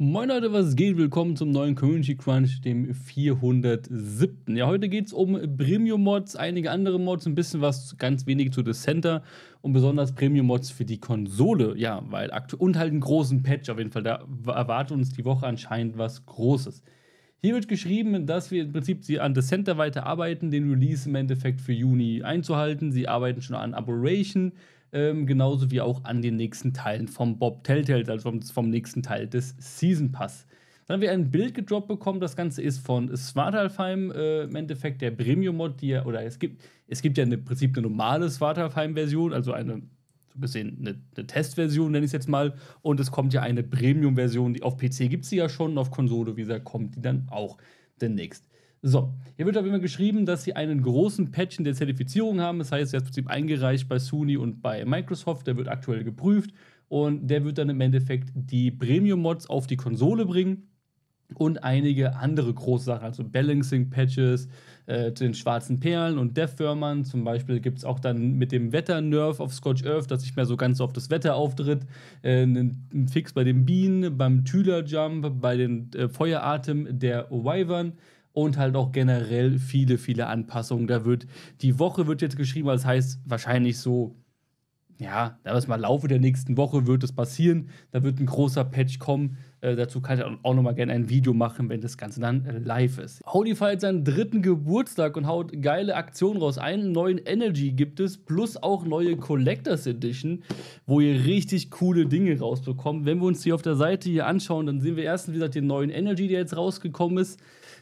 Moin Leute, was geht? Willkommen zum neuen Community Crunch, dem 407. Ja, heute geht es um Premium-Mods, einige andere Mods, ein bisschen was, ganz wenig zu The Center und besonders Premium-Mods für die Konsole. Ja, weil aktuell und halt einen großen Patch auf jeden Fall. Da erwartet uns die Woche anscheinend was Großes. Hier wird geschrieben, dass wir im Prinzip sie an The Center weiterarbeiten, den Release im Endeffekt für Juni einzuhalten. Sie arbeiten schon an Aberration, ähm, genauso wie auch an den nächsten Teilen vom Bob Telltale, also vom, vom nächsten Teil des Season Pass. Dann haben wir ein Bild gedroppt bekommen, das Ganze ist von Svartalfheim, äh, im Endeffekt der Premium-Mod, die ja, oder es gibt, es gibt ja im Prinzip eine normale Svartalfheim-Version, also eine so gesehen eine, eine Testversion, nenne ich es jetzt mal. Und es kommt ja eine Premium-Version, die auf PC gibt sie ja schon, auf Konsole, wie gesagt, kommt die dann auch demnächst. So, hier wird auf jeden Fall geschrieben, dass sie einen großen Patch in der Zertifizierung haben. Das heißt, er ist im Prinzip eingereicht bei Sony und bei Microsoft. Der wird aktuell geprüft und der wird dann im Endeffekt die Premium-Mods auf die Konsole bringen und einige andere große Sachen, also Balancing-Patches äh, zu den schwarzen Perlen und Dev-Firmern. Zum Beispiel gibt es auch dann mit dem Wetter-Nerf auf Scotch Earth, dass nicht mehr so ganz so auf das Wetter auftritt, äh, einen Fix bei den Bienen, beim Tüler-Jump, bei den äh, Feueratem der Wyvern und halt auch generell viele, viele Anpassungen. Da wird, die Woche wird jetzt geschrieben, das heißt wahrscheinlich so, ja, da ist mal Laufe der nächsten Woche wird es passieren, da wird ein großer Patch kommen, äh, dazu kann ich auch nochmal gerne ein Video machen, wenn das Ganze dann äh, live ist. Howdy feiert seinen dritten Geburtstag und haut geile Aktionen raus. Einen neuen Energy gibt es, plus auch neue Collectors Edition, wo ihr richtig coole Dinge rausbekommt. Wenn wir uns die auf der Seite hier anschauen, dann sehen wir erstens, wie gesagt, den neuen Energy, der jetzt rausgekommen ist.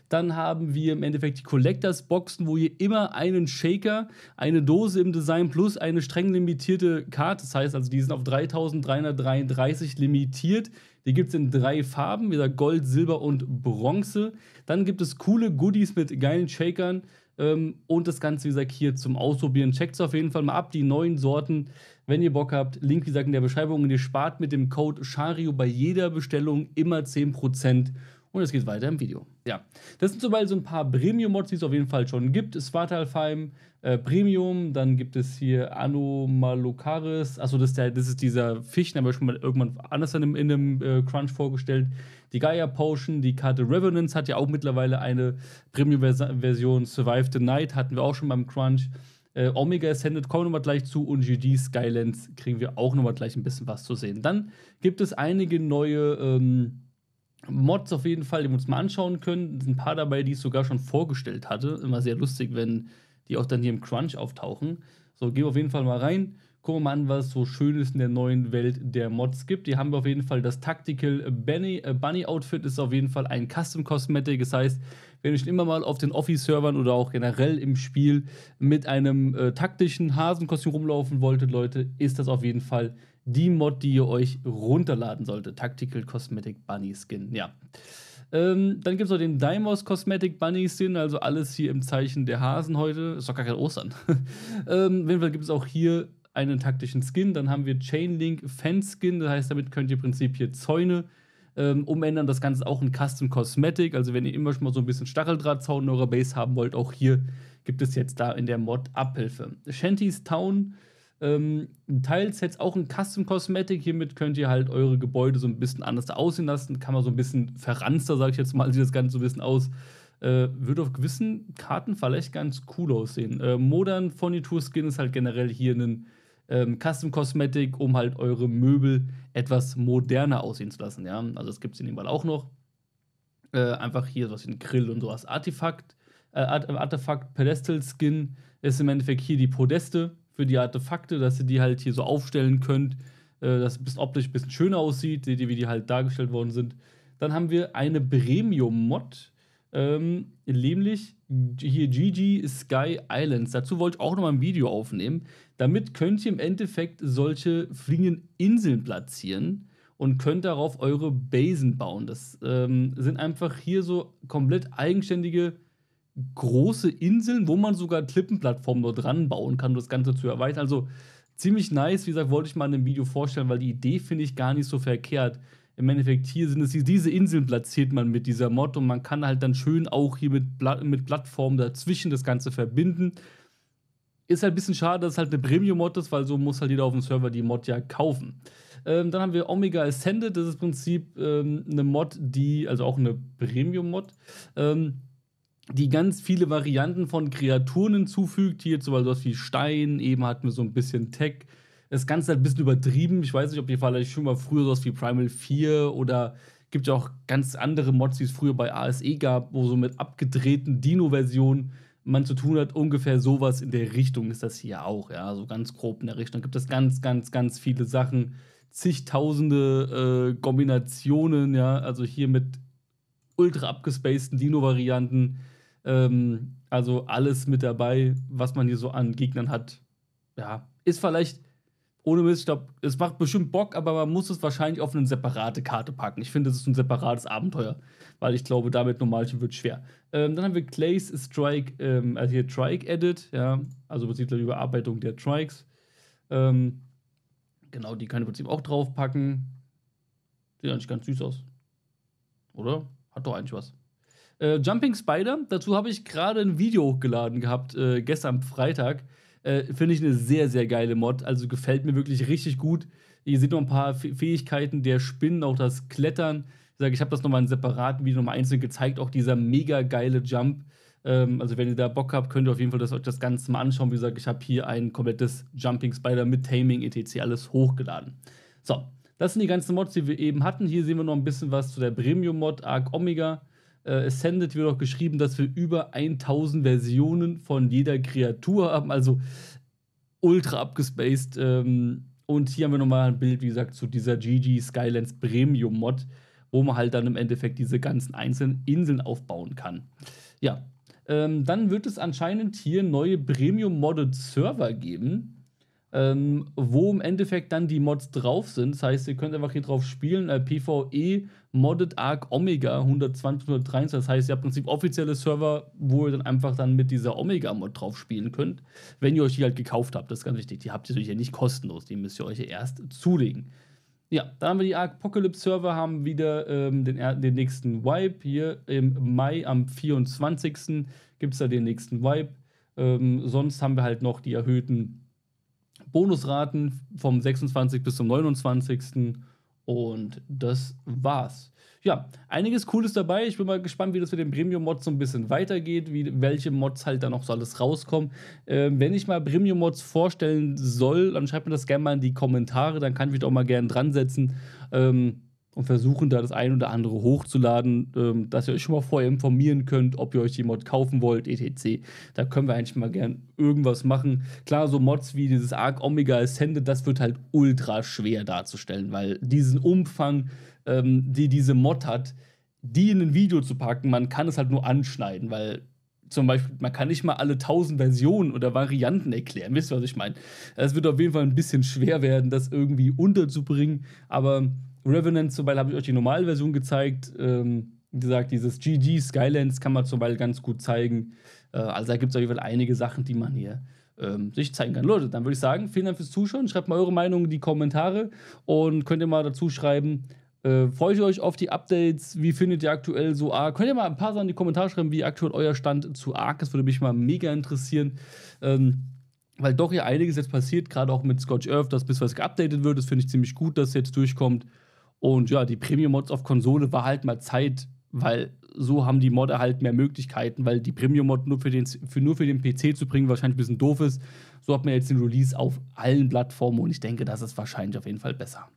Dann haben wir im Endeffekt die Collectors Boxen, wo ihr immer einen Shaker, eine Dose im Design plus eine streng limitierte Karte, das heißt also, die sind auf 3333 limitiert. Die gibt es in drei Farben, wieder Gold, Silber und Bronze. Dann gibt es coole Goodies mit geilen Shakern ähm, und das Ganze, wie gesagt, hier zum Ausprobieren. Checkt es auf jeden Fall mal ab, die neuen Sorten, wenn ihr Bock habt. Link, wie gesagt, in der Beschreibung. Und ihr spart mit dem Code SHARIO bei jeder Bestellung immer 10% und es geht weiter im Video. Ja, das sind so mal so ein paar Premium-Mods, die es auf jeden Fall schon gibt. Svartalfheim äh, Premium, dann gibt es hier Anomalocaris. Achso, das ist, das ist dieser Fisch, den haben wir schon mal irgendwann anders in einem, äh, Crunch vorgestellt. Die Gaia Potion, die Karte Revenance hat ja auch mittlerweile eine Premium-Version. Survive the Night hatten wir auch schon beim Crunch. Äh, Omega Ascended kommen wir nochmal gleich zu und GD Skylands kriegen wir auch nochmal gleich ein bisschen was zu sehen. Dann gibt es einige neue. Ähm, Mods auf jeden Fall, die wir uns mal anschauen können. Es sind ein paar dabei, die ich sogar schon vorgestellt hatte. Immer sehr lustig, wenn die auch dann hier im Crunch auftauchen. So, gehen wir auf jeden Fall mal rein. Gucken wir mal an, was so Schönes in der neuen Welt der Mods gibt. Hier haben wir auf jeden Fall das Tactical Bunny, äh, Bunny Outfit, ist auf jeden Fall ein Custom Cosmetic. Das heißt, wenn ihr schon immer mal auf den Office-Servern oder auch generell im Spiel mit einem äh, taktischen Hasenkostüm rumlaufen wolltet, Leute, ist das auf jeden Fall die Mod, die ihr euch runterladen solltet. Tactical Cosmetic Bunny Skin, ja. Ähm, dann gibt es noch den Daimos Cosmetic Bunny Sin, also alles hier im Zeichen der Hasen heute. Ist doch gar kein Ostern. ähm, auf jeden Fall gibt es auch hier einen taktischen Skin. Dann haben wir Chainlink Fan Skin, das heißt, damit könnt ihr im Prinzip hier Zäune ähm, umändern. Das Ganze ist auch ein Custom Cosmetic, also wenn ihr immer schon mal so ein bisschen Stacheldrahtzaun in eurer Base haben wollt, auch hier gibt es jetzt da in der Mod Abhilfe. Shanty's Town ähm, teils jetzt auch ein Custom Cosmetic. Hiermit könnt ihr halt eure Gebäude so ein bisschen anders aussehen lassen. Kann man so ein bisschen verranster, sag ich jetzt mal, sieht das Ganze so ein bisschen aus. Äh, würde auf gewissen Karten vielleicht ganz cool aussehen. Äh, Modern Furniture Skin ist halt generell hier ein ähm, Custom Cosmetic, um halt eure Möbel etwas moderner aussehen zu lassen. Ja? Also das gibt es in dem Fall auch noch. Äh, einfach hier sowas wie ein Grill und sowas. Artefakt, äh, Artefakt Pedestal Skin ist im Endeffekt hier die Podeste für die Artefakte, dass ihr die halt hier so aufstellen könnt, äh, dass es optisch ein bisschen schöner aussieht, seht ihr, wie die halt dargestellt worden sind. Dann haben wir eine Premium-Mod, ähm, nämlich hier Gigi Sky Islands. Dazu wollte ich auch nochmal ein Video aufnehmen. Damit könnt ihr im Endeffekt solche fliegenden Inseln platzieren und könnt darauf eure Basen bauen. Das ähm, sind einfach hier so komplett eigenständige große Inseln, wo man sogar Klippenplattformen dort ranbauen kann, um das Ganze zu erweitern. Also ziemlich nice, wie gesagt, wollte ich mal in einem Video vorstellen, weil die Idee finde ich gar nicht so verkehrt. Im Endeffekt hier sind es diese Inseln platziert man mit dieser Mod und man kann halt dann schön auch hier mit, mit Plattformen dazwischen das Ganze verbinden. Ist halt ein bisschen schade, dass es halt eine Premium-Mod ist, weil so muss halt jeder auf dem Server die Mod ja kaufen. Ähm, dann haben wir Omega Ascended, das ist im Prinzip ähm, eine Mod, die, also auch eine Premium-Mod, ähm, die ganz viele Varianten von Kreaturen hinzufügt. Hier zum Beispiel sowas wie Stein, eben hatten wir so ein bisschen Tech. Das Ganze halt ein bisschen übertrieben. Ich weiß nicht, ob ihr vielleicht schon mal früher sowas wie Primal 4 oder gibt ja auch ganz andere Mods, die es früher bei ASE gab, wo so mit abgedrehten Dino-Versionen man zu tun hat. Ungefähr sowas in der Richtung ist das hier auch, ja, so ganz grob in der Richtung. Gibt es ganz, ganz, ganz viele Sachen, zigtausende äh, Kombinationen, ja, also hier mit ultra abgespaceden Dino-Varianten ähm, also alles mit dabei, was man hier so an Gegnern hat. Ja, ist vielleicht ohne Mist, ich glaube, es macht bestimmt Bock, aber man muss es wahrscheinlich auf eine separate Karte packen. Ich finde, das ist ein separates Abenteuer, weil ich glaube, damit normalchen wird schwer. Ähm, dann haben wir Clays Strike, ähm, also hier Trike Edit, ja, also im die Überarbeitung der Trikes. Ähm, genau, die kann ich im Prinzip auch draufpacken. Sieht eigentlich ganz süß aus. Oder? Hat doch eigentlich was. Äh, Jumping Spider, dazu habe ich gerade ein Video hochgeladen gehabt, äh, gestern Freitag. Äh, Finde ich eine sehr, sehr geile Mod. Also gefällt mir wirklich richtig gut. Ihr seht noch ein paar Fähigkeiten der Spinnen, auch das Klettern. Ich ich habe das nochmal in separaten Video nochmal einzeln gezeigt. Auch dieser mega geile Jump. Ähm, also, wenn ihr da Bock habt, könnt ihr auf jeden Fall das, euch das Ganze mal anschauen. Wie gesagt, ich habe hier ein komplettes Jumping Spider mit Taming etc. alles hochgeladen. So, das sind die ganzen Mods, die wir eben hatten. Hier sehen wir noch ein bisschen was zu der Premium-Mod Arc Omega äh, Ascended wird auch geschrieben, dass wir über 1000 Versionen von jeder Kreatur haben, also ultra abgespaced. Ähm, und hier haben wir nochmal ein Bild, wie gesagt, zu dieser GG Skylands Premium Mod, wo man halt dann im Endeffekt diese ganzen einzelnen Inseln aufbauen kann. Ja, ähm, dann wird es anscheinend hier neue Premium Modded Server geben ähm, wo im Endeffekt dann die Mods drauf sind. Das heißt, ihr könnt einfach hier drauf spielen, äh, PvE Modded Arc Omega 120, 123. Das heißt, ihr habt im Prinzip offizielle Server, wo ihr dann einfach dann mit dieser Omega-Mod drauf spielen könnt, wenn ihr euch die halt gekauft habt. Das ist ganz wichtig. Die habt ihr natürlich ja nicht kostenlos, die müsst ihr euch ja erst zulegen. Ja, dann haben wir die Apocalypse-Server, haben wieder ähm, den, den nächsten Vibe. Hier im Mai am 24. gibt es da den nächsten Vibe. Ähm, sonst haben wir halt noch die erhöhten Bonusraten vom 26. bis zum 29. Und das war's. Ja, einiges Cooles dabei. Ich bin mal gespannt, wie das mit den Premium-Mods so ein bisschen weitergeht, wie, welche Mods halt da noch so alles rauskommen. Ähm, wenn ich mal Premium-Mods vorstellen soll, dann schreibt mir das gerne mal in die Kommentare, dann kann ich mich auch mal gerne dran setzen. Ähm, und versuchen da das ein oder andere hochzuladen, ähm, dass ihr euch schon mal vorher informieren könnt, ob ihr euch die Mod kaufen wollt, etc. Da können wir eigentlich mal gern irgendwas machen. Klar, so Mods wie dieses Arc Omega Ascended, das wird halt ultra schwer darzustellen, weil diesen Umfang, ähm, die diese Mod hat, die in ein Video zu packen, man kann es halt nur anschneiden, weil zum Beispiel, man kann nicht mal alle tausend Versionen oder Varianten erklären. Wisst ihr, was ich meine? Es wird auf jeden Fall ein bisschen schwer werden, das irgendwie unterzubringen. Aber Revenant zum Beispiel habe ich euch die normale Version gezeigt. Ähm, wie gesagt, dieses GG Skylands kann man zum Beispiel ganz gut zeigen. Äh, also da gibt es auf jeden Fall einige Sachen, die man hier ähm, sich zeigen kann. Leute, dann würde ich sagen, vielen Dank fürs Zuschauen. Schreibt mal eure Meinung in die Kommentare und könnt ihr mal dazu schreiben, äh, freut ihr euch auf die Updates? Wie findet ihr aktuell so Ark? Könnt ihr mal ein paar Sachen in die Kommentare schreiben, wie aktuell euer Stand zu Ark ist? Würde mich mal mega interessieren. Ähm, weil doch hier einiges jetzt passiert, gerade auch mit Scotch Earth, dass bis was geupdatet wird. Das finde ich ziemlich gut, dass jetzt durchkommt. Und ja, die Premium-Mods auf Konsole war halt mal Zeit, weil so haben die Modder halt mehr Möglichkeiten, weil die Premium-Mod nur für, den, für, nur für den PC zu bringen wahrscheinlich ein bisschen doof ist. So hat man jetzt den Release auf allen Plattformen und ich denke, das ist wahrscheinlich auf jeden Fall besser.